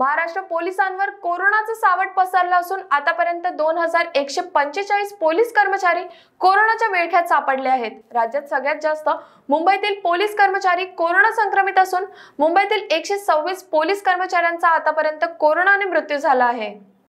महाराष्ट्र पोलिसांवर कोरोनाचं सावट पसरलं असून आतापर्यंत दोन हजार एकशे पंचेचाळीस पोलीस कर्मचारी कोरोनाच्या विळख्यात सापडले आहेत राज्यात सगळ्यात जास्त मुंबईतील पोलीस कर्मचारी कोरोना संक्रमित असून मुंबईतील एकशे सव्वीस पोलीस कर्मचाऱ्यांचा आतापर्यंत कोरोनाने मृत्यू झाला आहे